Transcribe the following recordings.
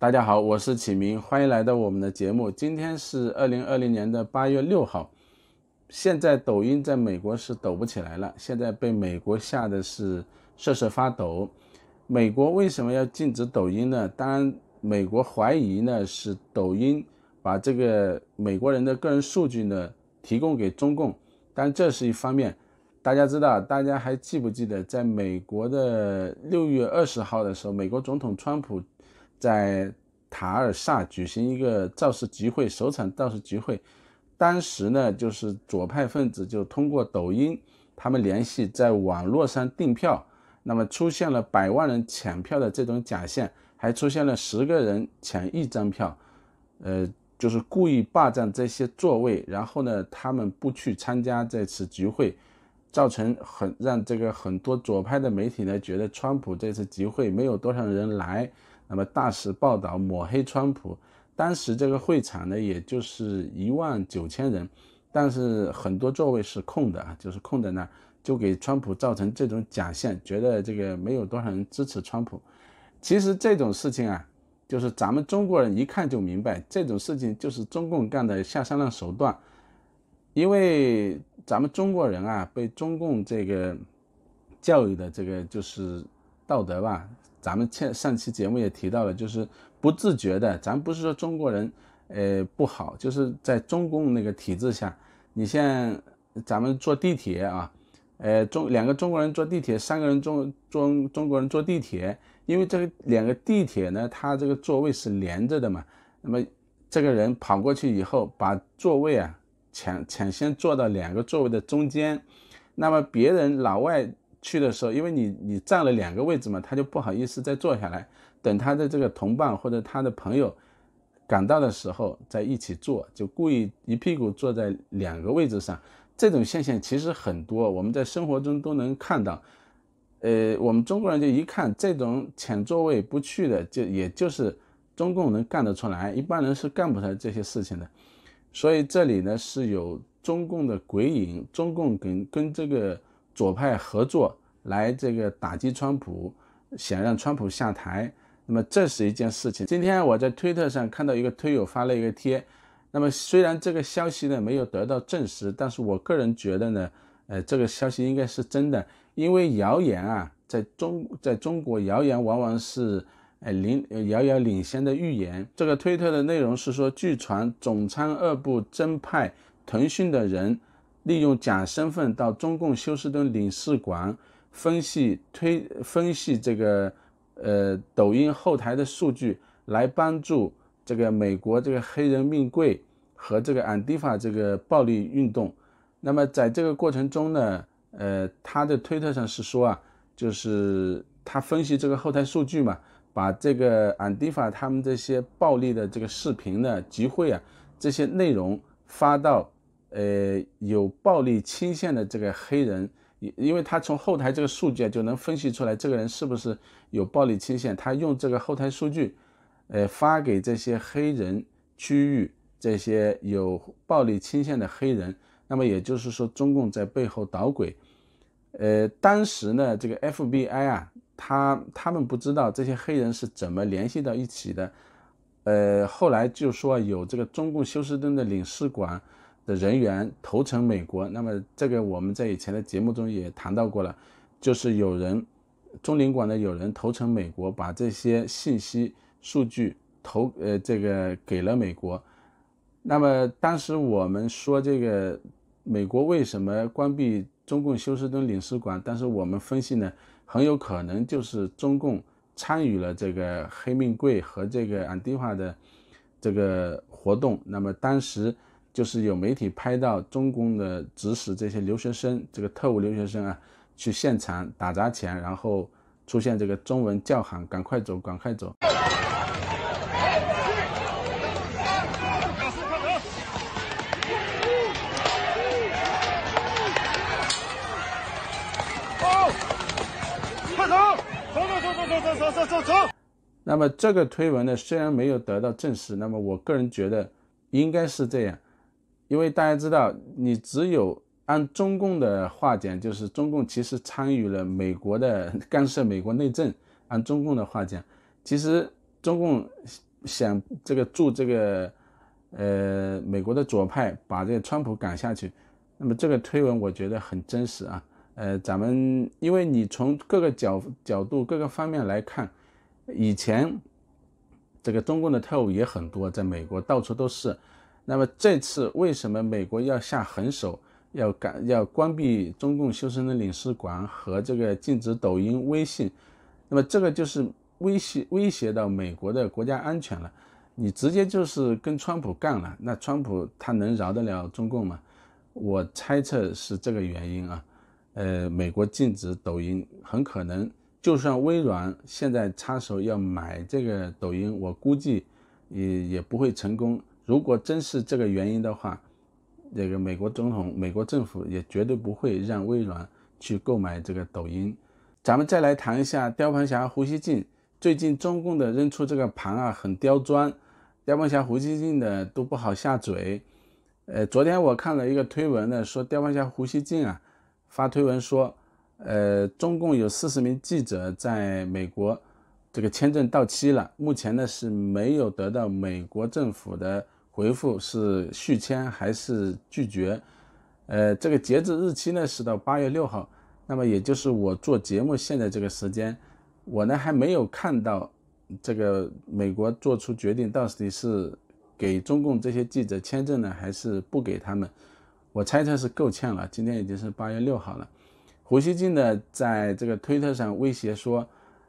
大家好，我是启明，欢迎来到我们的节目。今天是二零二零年的八月六号。现在抖音在美国是抖不起来了，现在被美国吓得是瑟瑟发抖。美国为什么要禁止抖音呢？当然，美国怀疑呢是抖音把这个美国人的个人数据呢提供给中共，但这是一方面。大家知道，大家还记不记得，在美国的六月二十号的时候，美国总统川普。在塔尔萨举行一个造势集会，首场造势集会，当时呢，就是左派分子就通过抖音，他们联系在网络上订票，那么出现了百万人抢票的这种假象，还出现了十个人抢一张票，呃，就是故意霸占这些座位，然后呢，他们不去参加这次集会，造成很让这个很多左派的媒体呢觉得，川普这次集会没有多少人来。那么大肆报道抹黑川普，当时这个会场呢，也就是一万九千人，但是很多座位是空的啊，就是空的呢，就给川普造成这种假象，觉得这个没有多少人支持川普。其实这种事情啊，就是咱们中国人一看就明白，这种事情就是中共干的下三滥手段，因为咱们中国人啊，被中共这个教育的这个就是道德吧。咱们前上期节目也提到了，就是不自觉的，咱不是说中国人，呃不好，就是在中共那个体制下，你像咱们坐地铁啊，呃中两个中国人坐地铁，三个人中中中国人坐地铁，因为这个两个地铁呢，它这个座位是连着的嘛，那么这个人跑过去以后，把座位啊抢抢先坐到两个座位的中间，那么别人老外。去的时候，因为你你占了两个位置嘛，他就不好意思再坐下来。等他的这个同伴或者他的朋友赶到的时候，再一起坐，就故意一屁股坐在两个位置上。这种现象其实很多，我们在生活中都能看到。呃，我们中国人就一看这种抢座位不去的，就也就是中共能干得出来，一般人是干不出来这些事情的。所以这里呢是有中共的鬼影，中共跟跟这个。左派合作来这个打击川普，想让川普下台，那么这是一件事情。今天我在推特上看到一个推友发了一个贴，那么虽然这个消息呢没有得到证实，但是我个人觉得呢，呃，这个消息应该是真的，因为谣言啊，在中在中国谣言往往是呃领遥遥领先的预言。这个推特的内容是说，据传总参二部增派腾讯的人。利用假身份到中共休斯顿领事馆分析推分析这个呃抖音后台的数据，来帮助这个美国这个黑人命贵和这个安迪法这个暴力运动。那么在这个过程中呢，呃，他的推特上是说啊，就是他分析这个后台数据嘛，把这个安迪法他们这些暴力的这个视频呢、集会啊这些内容发到。呃，有暴力倾向的这个黑人，因因为他从后台这个数据就能分析出来这个人是不是有暴力倾向，他用这个后台数据，呃，发给这些黑人区域这些有暴力倾向的黑人，那么也就是说中共在背后捣鬼。呃，当时呢，这个 FBI 啊，他他们不知道这些黑人是怎么联系到一起的。呃，后来就说有这个中共休斯顿的领事馆。的人员投诚美国，那么这个我们在以前的节目中也谈到过了，就是有人中领馆的有人投诚美国，把这些信息数据投呃这个给了美国。那么当时我们说这个美国为什么关闭中共休斯敦领事馆？但是我们分析呢，很有可能就是中共参与了这个黑命贵和这个安迪化的这个活动。那么当时。就是有媒体拍到中共的指使这些留学生，这个特务留学生啊，去现场打砸钱，然后出现这个中文叫喊：“赶快走，赶快走！”好，快走，走走走走走走走走走。那么这个推文呢，虽然没有得到证实，那么我个人觉得应该是这样。因为大家知道，你只有按中共的话讲，就是中共其实参与了美国的干涉美国内政。按中共的话讲，其实中共想这个助这个呃美国的左派把这个川普赶下去。那么这个推文我觉得很真实啊。呃，咱们因为你从各个角角度、各个方面来看，以前这个中共的特务也很多，在美国到处都是。那么这次为什么美国要下狠手，要干要关闭中共修身的领事馆和这个禁止抖音、微信？那么这个就是威胁威胁到美国的国家安全了。你直接就是跟川普干了，那川普他能饶得了中共吗？我猜测是这个原因啊。呃，美国禁止抖音，很可能就算微软现在插手要买这个抖音，我估计也也不会成功。如果真是这个原因的话，那个美国总统、美国政府也绝对不会让微软去购买这个抖音。咱们再来谈一下雕盘侠胡锡进。最近中共的扔出这个盘啊，很刁钻，雕盘侠胡锡进的都不好下嘴。呃，昨天我看了一个推文呢，说雕盘侠胡锡进啊发推文说，呃，中共有四十名记者在美国这个签证到期了，目前呢是没有得到美国政府的。回复是续签还是拒绝？呃，这个截止日期呢是到八月六号，那么也就是我做节目现在这个时间，我呢还没有看到这个美国做出决定到底是给中共这些记者签证呢，还是不给他们。我猜测是够呛了。今天已经是八月六号了，胡锡进呢在这个推特上威胁说，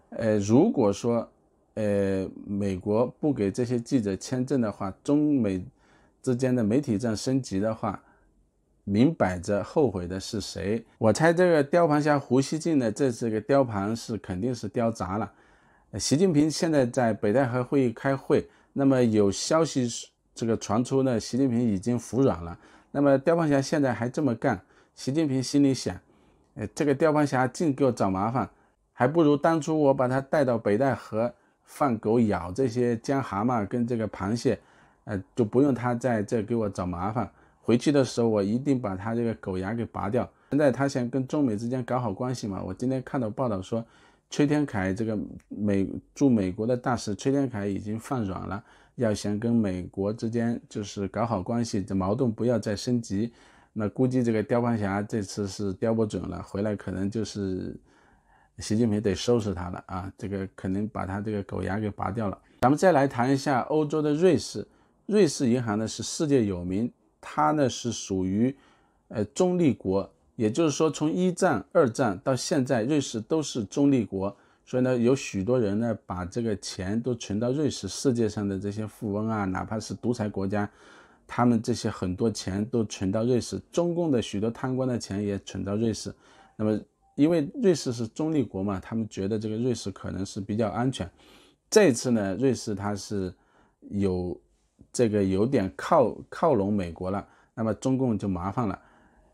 呃，如果说。呃，美国不给这些记者签证的话，中美之间的媒体战升级的话，明摆着后悔的是谁？我猜这个雕盘侠胡锡进呢，这这个雕盘，是肯定是雕砸了。习近平现在在北戴河会议开会，那么有消息这个传出呢，习近平已经服软了。那么雕盘侠现在还这么干，习近平心里想，呃，这个雕盘侠净给我找麻烦，还不如当初我把他带到北戴河。放狗咬这些江蛤蟆跟这个螃蟹，呃，就不用他在这给我找麻烦。回去的时候，我一定把他这个狗牙给拔掉。现在他想跟中美之间搞好关系嘛？我今天看到报道说，崔天凯这个美驻美国的大使崔天凯已经放软了，要想跟美国之间就是搞好关系，这矛盾不要再升级。那估计这个雕盘侠这次是雕不准了，回来可能就是。习近平得收拾他了啊！这个可能把他这个狗牙给拔掉了。咱们再来谈一下欧洲的瑞士，瑞士银行呢是世界有名，它呢是属于呃中立国，也就是说从一战、二战到现在，瑞士都是中立国。所以呢，有许多人呢把这个钱都存到瑞士。世界上的这些富翁啊，哪怕是独裁国家，他们这些很多钱都存到瑞士。中共的许多贪官的钱也存到瑞士。那么。因为瑞士是中立国嘛，他们觉得这个瑞士可能是比较安全。这次呢，瑞士它是有这个有点靠靠拢美国了，那么中共就麻烦了。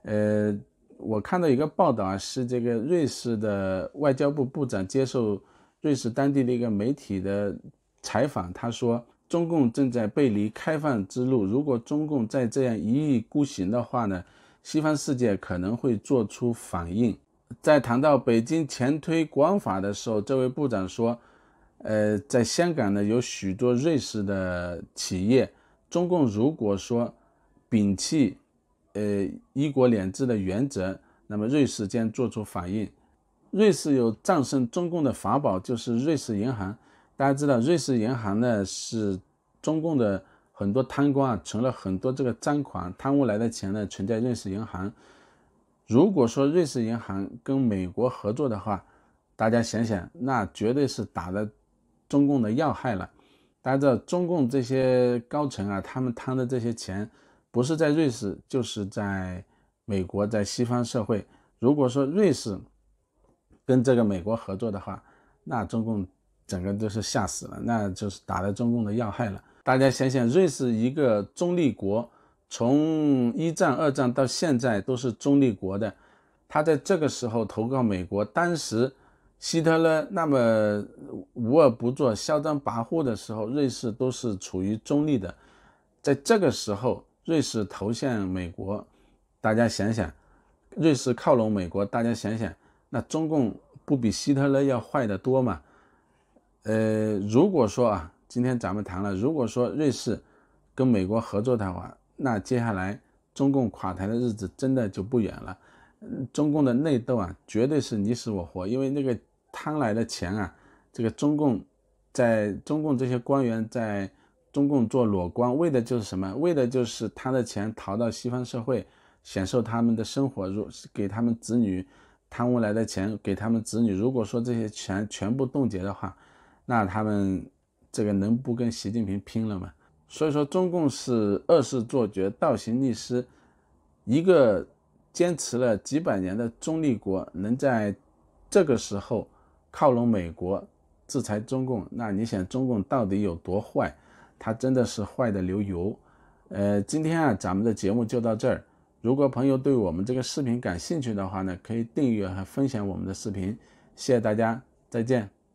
呃，我看到一个报道啊，是这个瑞士的外交部部长接受瑞士当地的一个媒体的采访，他说中共正在背离开放之路，如果中共再这样一意孤行的话呢，西方世界可能会做出反应。在谈到北京前推广法的时候，这位部长说：“呃，在香港呢，有许多瑞士的企业。中共如果说摒弃呃‘一国两制’的原则，那么瑞士将做出反应。瑞士有战胜中共的法宝，就是瑞士银行。大家知道，瑞士银行呢是中共的很多贪官啊，存了很多这个赃款，贪污来的钱呢存在瑞士银行。”如果说瑞士银行跟美国合作的话，大家想想，那绝对是打的中共的要害了。大家知道，中共这些高层啊，他们贪的这些钱，不是在瑞士，就是在美国，在西方社会。如果说瑞士跟这个美国合作的话，那中共整个都是吓死了，那就是打的中共的要害了。大家想想，瑞士一个中立国。从一战、二战到现在都是中立国的。他在这个时候投靠美国，当时希特勒那么无恶不作、嚣张跋扈的时候，瑞士都是处于中立的。在这个时候，瑞士投向美国，大家想想，瑞士靠拢美国，大家想想，那中共不比希特勒要坏的多吗？呃，如果说啊，今天咱们谈了，如果说瑞士跟美国合作的话。那接下来，中共垮台的日子真的就不远了。中共的内斗啊，绝对是你死我活，因为那个贪来的钱啊，这个中共在中共这些官员在中共做裸官，为的就是什么？为的就是他的钱逃到西方社会，享受他们的生活，如给他们子女贪污来的钱给他们子女。如果说这些钱全部冻结的话，那他们这个能不跟习近平拼了吗？所以说，中共是恶事做绝，倒行逆施。一个坚持了几百年的中立国，能在这个时候靠拢美国，制裁中共，那你想，中共到底有多坏？他真的是坏的流油。呃，今天啊，咱们的节目就到这儿。如果朋友对我们这个视频感兴趣的话呢，可以订阅和分享我们的视频。谢谢大家，再见。